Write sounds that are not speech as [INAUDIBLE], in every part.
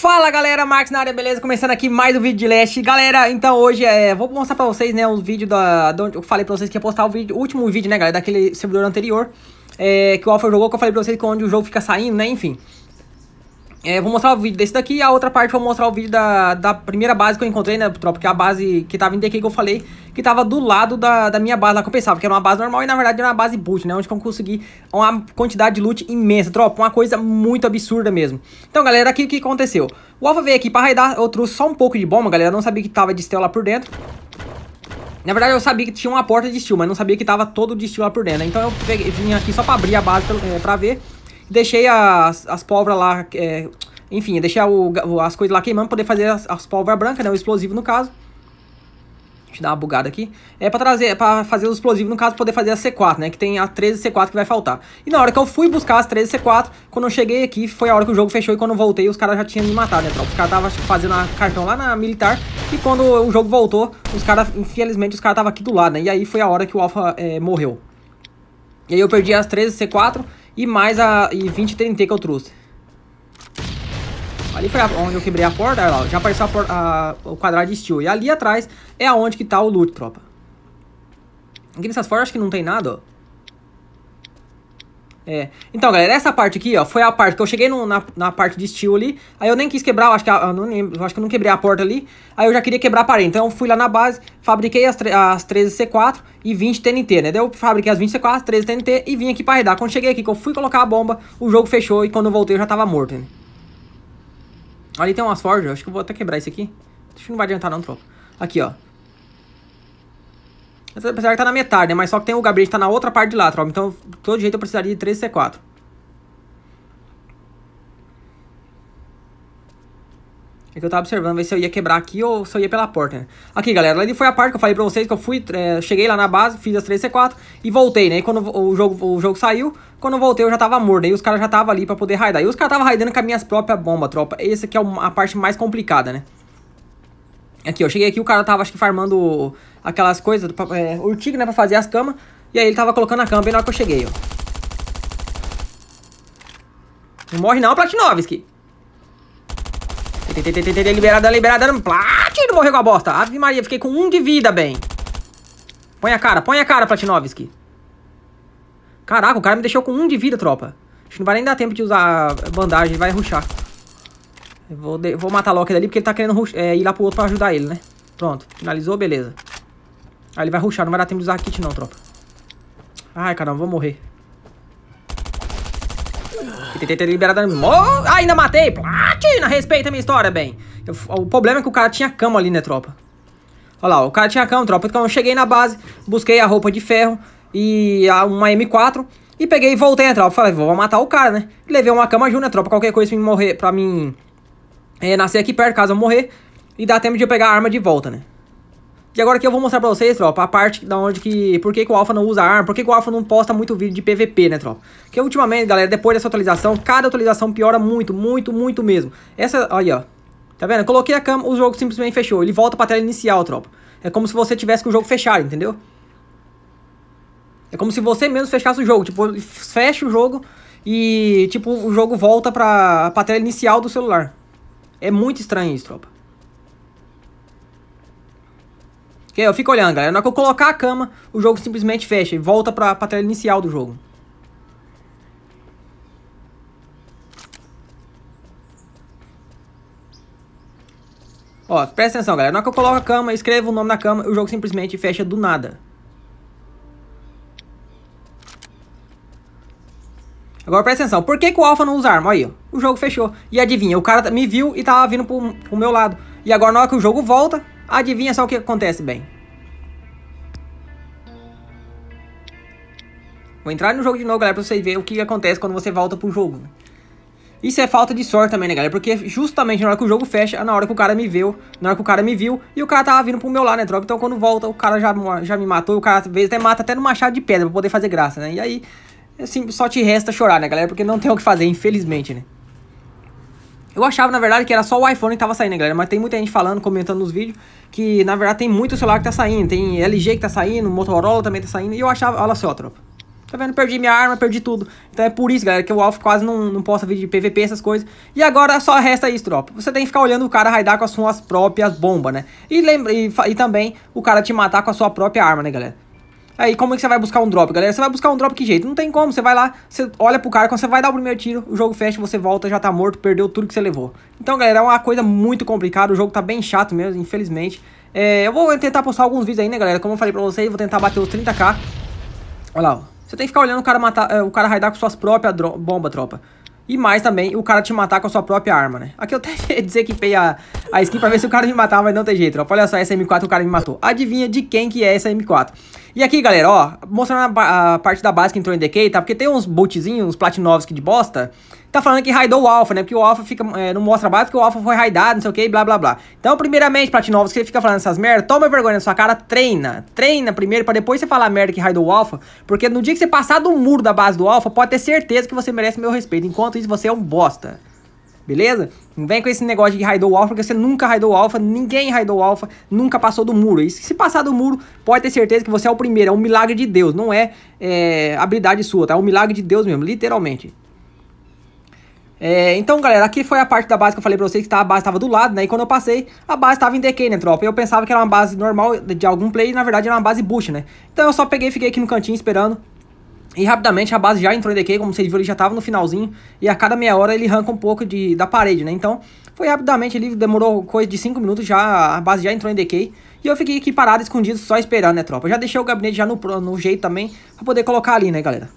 Fala galera, Marcos na área, beleza? Começando aqui mais um vídeo de Leste. Galera, então hoje é, vou mostrar pra vocês, né, um vídeo da... da eu falei pra vocês que ia postar o, vídeo, o último vídeo, né, galera, daquele servidor anterior. É, que o Alpha jogou, que eu falei pra vocês que onde o jogo fica saindo, né, enfim. É, vou mostrar o vídeo desse daqui e a outra parte vou mostrar o vídeo da, da primeira base que eu encontrei, né, tropa? Que é a base que tava em DK que eu falei, que tava do lado da, da minha base lá que eu pensava, que era uma base normal e na verdade era uma base boot, né? Onde eu consegui uma quantidade de loot imensa, tropa. Uma coisa muito absurda mesmo. Então, galera, aqui o que aconteceu? O Alpha veio aqui pra raidar, eu trouxe só um pouco de bomba, galera. Eu não sabia que tava de steel lá por dentro. Na verdade, eu sabia que tinha uma porta de steel, mas não sabia que tava todo de steel lá por dentro. Né? Então eu peguei, vim aqui só pra abrir a base pra, é, pra ver. Deixei as, as pólvora lá, é, enfim, deixei o, as coisas lá queimando pra poder fazer as, as pólvora branca, né? O explosivo no caso. Deixa eu dar uma bugada aqui. É pra trazer, é para fazer o explosivo no caso, poder fazer a C4, né? Que tem a 13 C4 que vai faltar. E na hora que eu fui buscar as 13 C4, quando eu cheguei aqui, foi a hora que o jogo fechou e quando eu voltei, os caras já tinham me matado, né, tropa? Os caras tava fazendo a cartão lá na militar. E quando o jogo voltou, os caras, infelizmente, os caras estavam aqui do lado, né? E aí foi a hora que o Alpha é, morreu. E aí eu perdi as 13 C4 e mais a e 20 TNT que eu trouxe. Ali foi onde eu quebrei a porta, olha lá, já apareceu a a, o quadrado de steel. E ali atrás é aonde que tá o loot, tropa. Aqui nessas forjas acho que não tem nada, ó. É. Então, galera, essa parte aqui, ó, foi a parte que eu cheguei no, na, na parte de steel ali. Aí eu nem quis quebrar, eu acho que eu não lembro, eu acho que eu não quebrei a porta ali. Aí eu já queria quebrar a parede. Então eu fui lá na base, fabriquei as, as 13 C4 e 20 TNT, né? Daí eu fabriquei as 20 C4, 13 TNT e vim aqui pra redar Quando cheguei aqui, que eu fui colocar a bomba, o jogo fechou e quando eu voltei eu já tava morto, né? Ali tem umas forjas, acho que eu vou até quebrar isso aqui. Acho que não vai adiantar não, tropa. Aqui, ó. Apesar que tá na metade, né? Mas só que tem o gabinete tá na outra parte de lateral. Então, de todo jeito, eu precisaria de 3 C4. É que eu tava observando, ver se eu ia quebrar aqui ou se eu ia pela porta, né? Aqui, galera, ali foi a parte que eu falei pra vocês que eu fui, é, cheguei lá na base, fiz as 3 C4 e voltei, né? E quando o jogo, o jogo saiu, quando eu voltei eu já tava morto, né? e os caras já tava ali pra poder raidar. E os caras tava raidando com as minhas próprias bombas, tropa. Essa aqui é a parte mais complicada, né? Aqui, eu cheguei aqui, o cara tava, acho que, farmando aquelas coisas, é, urtiga, né, pra fazer as camas. E aí ele tava colocando a cama bem na hora que eu cheguei, ó. Não morre não, Platinovski. Liberada, liberada. Platino morreu com a bosta. Ave Maria, fiquei com um de vida, bem. Põe a cara, põe a cara, Platinovski. Caraca, o cara me deixou com um de vida, tropa. Acho que não vai nem dar tempo de usar bandagem, vai ruxar. Vou, de... Vou matar Loki dali porque ele tá querendo rush... é, ir lá pro outro pra ajudar ele, né? Pronto, finalizou, beleza. Aí ele vai rushar, não vai dar tempo de usar kit não, tropa. Ai, caramba, vou morrer. Tentei ter liberado... Oh, ainda matei! Platina, ah, respeita a minha história, bem. o problema é que o cara tinha cama ali, né, tropa? Olha lá, o cara tinha cama, tropa. Então eu cheguei na base, busquei a roupa de ferro e uma M4. E peguei e voltei, né, tropa. Falei, vou matar o cara, né? Levei uma cama junto, né, tropa? Qualquer coisa pra mim morrer... Pra mim é, nascer aqui perto, caso eu morrer. E dá tempo de eu pegar a arma de volta, né? E agora aqui eu vou mostrar pra vocês, tropa, a parte da onde que... Por que, que o Alpha não usa arma, por que, que o Alpha não posta muito vídeo de PVP, né, tropa? Porque ultimamente, galera, depois dessa atualização, cada atualização piora muito, muito, muito mesmo. Essa, olha ó. Tá vendo? Eu coloquei a cama, o jogo simplesmente fechou. Ele volta pra tela inicial, tropa. É como se você tivesse com o jogo fechado, entendeu? É como se você mesmo fechasse o jogo. Tipo, fecha o jogo e, tipo, o jogo volta pra, pra tela inicial do celular. É muito estranho isso, tropa. Que eu fico olhando, galera. Na hora que eu colocar a cama, o jogo simplesmente fecha e volta pra, pra tela inicial do jogo. Ó, presta atenção, galera. Na hora que eu coloco a cama, escrevo o nome da cama, o jogo simplesmente fecha do nada. Agora presta atenção, por que, que o Alpha não usa arma? Aí, ó, o jogo fechou. E adivinha, o cara me viu e tava vindo pro, pro meu lado. E agora na hora que o jogo volta, adivinha só o que acontece, bem. Vou entrar no jogo de novo, galera, pra vocês verem o que acontece quando você volta pro jogo. Isso é falta de sorte também, né, galera? Porque justamente na hora que o jogo fecha, é na hora que o cara me viu, na hora que o cara me viu, e o cara tava vindo pro meu lado, né, troca? Então quando volta, o cara já, já me matou, e o cara às vezes até mata até no machado de pedra pra poder fazer graça, né? E aí, é assim, só te resta chorar, né, galera? Porque não tem o que fazer, infelizmente, né? Eu achava, na verdade, que era só o iPhone que tava saindo, né, galera. Mas tem muita gente falando, comentando nos vídeos, que na verdade tem muito celular que tá saindo. Tem LG que tá saindo, Motorola também tá saindo. E eu achava, olha só, tropa. Tá vendo? Perdi minha arma, perdi tudo. Então é por isso, galera, que o Alf quase não, não posta vídeo de PVP, essas coisas. E agora só resta isso, tropa. Você tem que ficar olhando o cara raidar com as suas próprias bombas, né? E, lembra, e, e também o cara te matar com a sua própria arma, né, galera? Aí como é que você vai buscar um drop, galera? Você vai buscar um drop que jeito? Não tem como, você vai lá, você olha pro cara, quando você vai dar o primeiro tiro, o jogo fecha, você volta, já tá morto, perdeu tudo que você levou. Então, galera, é uma coisa muito complicada, o jogo tá bem chato mesmo, infelizmente. É, eu vou tentar postar alguns vídeos aí, né, galera? Como eu falei pra vocês, vou tentar bater os 30k. Olha lá, ó. Você tem que ficar olhando o cara matar, é, o cara raidar com suas próprias bomba, tropa. E mais também, o cara te matar com a sua própria arma, né? Aqui eu até [LAUGHS] desequipei a, a skin pra ver se o cara me matava, mas não tem jeito, tropa. Olha só, essa M4 o cara me matou. Adivinha de quem que é essa M4? E aqui, galera, ó, mostrando a, a parte da base que entrou em decay, tá? Porque tem uns botzinhos, uns que de bosta, tá falando que raidou o Alpha, né? Porque o Alpha fica, é, não mostra a base porque o Alpha foi raidado, não sei o que, blá blá blá. Então, primeiramente, platinovos, que fica falando essas merda toma vergonha na sua cara, treina. Treina primeiro pra depois você falar merda que raidou o Alpha, porque no dia que você passar do muro da base do Alpha, pode ter certeza que você merece meu respeito. Enquanto isso, você é um bosta. Beleza? Não vem com esse negócio de raidou alfa, porque você nunca raidou alfa, ninguém raidou alfa, nunca passou do muro. E se passar do muro, pode ter certeza que você é o primeiro, é um milagre de Deus, não é, é habilidade sua, tá? É um milagre de Deus mesmo, literalmente. É, então, galera, aqui foi a parte da base que eu falei pra vocês que tá, a base estava do lado, né? E quando eu passei, a base tava em decay, né, tropa? Eu pensava que era uma base normal de algum play e, na verdade, era uma base bush, né? Então eu só peguei e fiquei aqui no cantinho esperando e rapidamente a base já entrou em decay, como vocês viram, ele já tava no finalzinho. E a cada meia hora ele arranca um pouco de, da parede, né? Então, foi rapidamente ali, demorou coisa de 5 minutos, já a base já entrou em decay. E eu fiquei aqui parado, escondido, só esperando, né, tropa? Eu já deixei o gabinete já no, no jeito também, pra poder colocar ali, né, galera?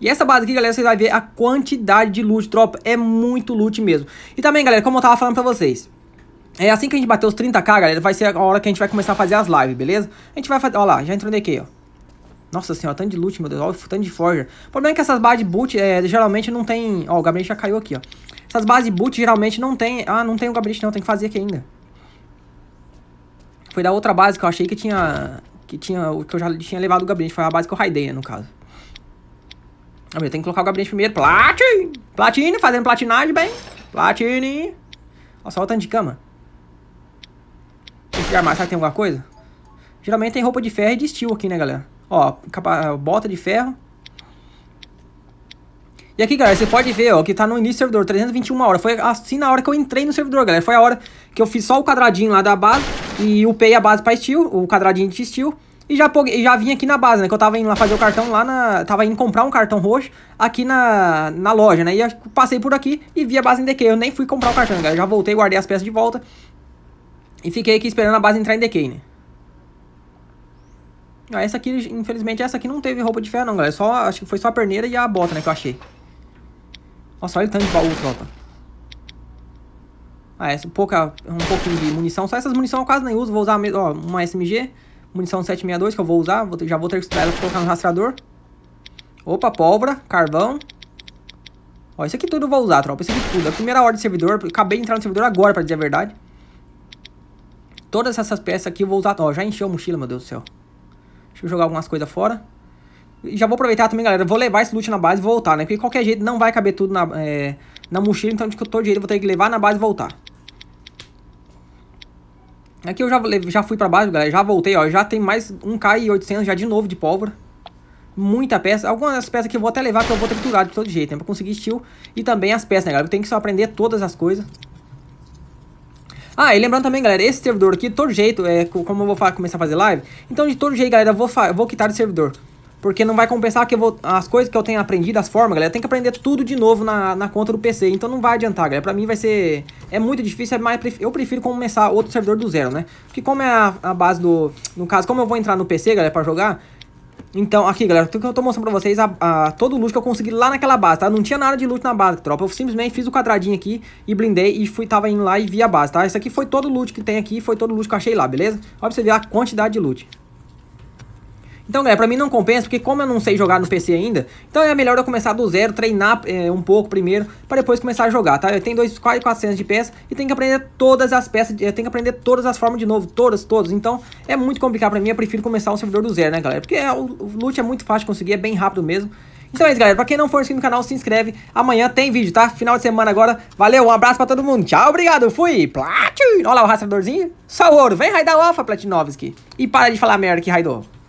E essa base aqui, galera, vocês vão ver a quantidade de loot, tropa. É muito loot mesmo. E também, galera, como eu tava falando pra vocês... É assim que a gente bater os 30k, galera, vai ser a hora que a gente vai começar a fazer as lives, beleza? A gente vai fazer... Ó lá, já entrou em decay ó. Nossa senhora, tanto de loot, meu Deus. Ó, tanto de forja. O problema é que essas bases de boot é, geralmente não tem... Ó, o gabinete já caiu aqui, ó. Essas bases de boot geralmente não tem... Ah, não tem o gabinete não, tem que fazer aqui ainda. Foi da outra base que eu achei que tinha... Que tinha... Que eu já tinha levado o gabinete. Foi a base que eu raidei, né, no caso. Ah, eu tenho que colocar o gabinete primeiro. Platine! Platine, fazendo platinagem, bem. Platine! Ó, só o tanto de cama. Esse armário, será que tem alguma coisa? Geralmente tem roupa de ferro e de steel aqui, né, galera? Ó, capa, bota de ferro. E aqui, galera, você pode ver, ó, que tá no início do servidor, 321 horas. Foi assim na hora que eu entrei no servidor, galera. Foi a hora que eu fiz só o quadradinho lá da base e upei a base pra steel, o quadradinho de steel. E já, já vim aqui na base, né? Que eu tava indo lá fazer o cartão lá na... Tava indo comprar um cartão roxo aqui na, na loja, né? E eu passei por aqui e vi a base em decay. Eu nem fui comprar o cartão, né, galera. Já voltei, guardei as peças de volta. E fiquei aqui esperando a base entrar em decay né? Ah, essa aqui, infelizmente, essa aqui não teve roupa de ferro não, galera. É só, acho que foi só a perneira e a bota, né, que eu achei. Nossa, olha o tanto de baú, tropa. Ah, essa, pouca, um pouquinho de munição. Só essas munições eu quase nem uso. Vou usar ó, uma SMG, munição 762 que eu vou usar. Vou, já vou ter que estudar ela pra colocar no rastreador. Opa, pólvora, carvão. Ó, isso aqui tudo eu vou usar, tropa. Isso aqui tudo. A primeira hora de servidor. Acabei de entrar no servidor agora, pra dizer a verdade. Todas essas peças aqui eu vou usar. Ó, já encheu a mochila, meu Deus do céu. Deixa eu jogar algumas coisas fora. já vou aproveitar também, galera. Vou levar esse loot na base e voltar, né? Porque qualquer jeito não vai caber tudo na, é, na mochila. Então, de todo jeito, eu vou ter que levar na base e voltar. Aqui é eu já, já fui pra base, galera. Já voltei, ó. Já tem mais 1k e 800 já de novo de pólvora. Muita peça. Algumas das peças que eu vou até levar, que eu vou triturar de todo jeito, né? Pra conseguir steel. E também as peças, né, galera? Eu tenho que só aprender todas as coisas. Ah, e lembrando também, galera, esse servidor aqui, de todo jeito, é, como eu vou começar a fazer live, então de todo jeito, galera, eu vou, vou quitar o servidor. Porque não vai compensar que vou, as coisas que eu tenho aprendido, as formas, galera, eu tenho que aprender tudo de novo na, na conta do PC. Então não vai adiantar, galera. Pra mim vai ser... É muito difícil, é mas eu prefiro começar outro servidor do zero, né? Porque como é a, a base do... No caso, como eu vou entrar no PC, galera, pra jogar... Então, aqui, galera, tudo que eu tô mostrando pra vocês, a, a, todo o loot que eu consegui lá naquela base, tá? Não tinha nada de loot na base, tropa. Eu simplesmente fiz o quadradinho aqui e blindei e fui, tava indo lá e vi a base, tá? Isso aqui foi todo o loot que tem aqui, foi todo o loot que eu achei lá, beleza? Olha pra você ver a quantidade de loot. Então, galera, pra mim não compensa, porque como eu não sei jogar no PC ainda, então é melhor eu começar do zero, treinar é, um pouco primeiro, pra depois começar a jogar, tá? Eu tenho dois, quase 400 de peças e tenho que aprender todas as peças, eu tenho que aprender todas as formas de novo, todas, todas. Então, é muito complicado pra mim, eu prefiro começar um servidor do zero, né, galera? Porque é, o, o loot é muito fácil de conseguir, é bem rápido mesmo. Então é isso, galera. Pra quem não for inscrito no canal, se inscreve. Amanhã tem vídeo, tá? Final de semana agora. Valeu, um abraço pra todo mundo. Tchau, obrigado. Fui. Platin. Olha lá o rastreadorzinho. Só o ouro. Vem raidar o Platinovski. E para de falar merda que raidou.